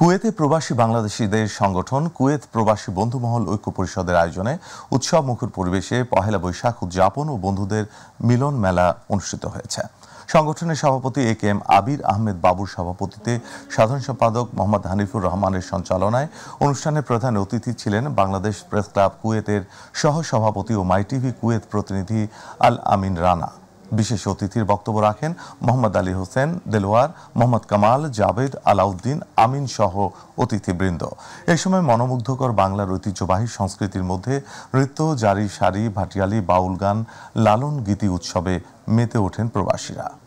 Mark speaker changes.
Speaker 1: কুয়েতে প্রবাসী বাংলাদেশিদের সংগঠন কুয়েত প্রবাসী বন্ধুমহল ঐক্য পরিষদের আয়োজনে উৎসব মুখর পরিবেশে পহেলা বৈশাখ উদযাপন ও বন্ধুদের মিলন মেলা অনুষ্ঠিত হয়েছে সংগঠনের সভাপতি এ কে এম আবির আহমেদ বাবুর সভাপতিতে সাধারণ সম্পাদক মোহাম্মদ হানিফুর রহমানের সঞ্চালনায় অনুষ্ঠানে প্রধান অতিথি ছিলেন বাংলাদেশ প্রেস ক্লাব কুয়েতের সহ সভাপতি ও মাই টিভি কুয়েত প্রতিনিধি আল আমিন রানা বিশেষ অতিথির বক্তব্য রাখেন মোহাম্মদ আলী হোসেন দেলোয়ার মোহাম্মদ কামাল জাবেদ আলাউদ্দিন আমিন সহ অতিথিবৃন্দ এই সময় মনোমুগ্ধকর বাংলার ঐতিহ্যবাহী সংস্কৃতির মধ্যে নৃত্য জারি শাড়ি ভাটিয়ালি বাউল গান লালন গীতি উৎসবে মেতে ওঠেন প্রবাসীরা